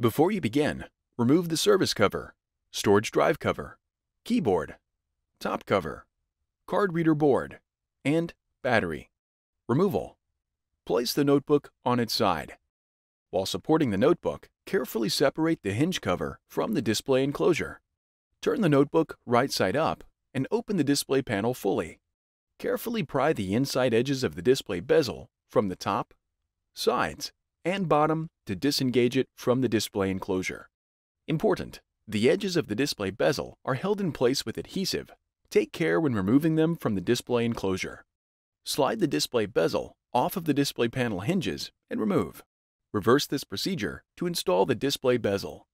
Before you begin, remove the service cover, storage drive cover, keyboard, top cover, card reader board, and battery. Removal. Place the notebook on its side. While supporting the notebook, carefully separate the hinge cover from the display enclosure. Turn the notebook right side up and open the display panel fully. Carefully pry the inside edges of the display bezel from the top, sides, and bottom to disengage it from the display enclosure. Important! The edges of the display bezel are held in place with adhesive. Take care when removing them from the display enclosure. Slide the display bezel off of the display panel hinges and remove. Reverse this procedure to install the display bezel.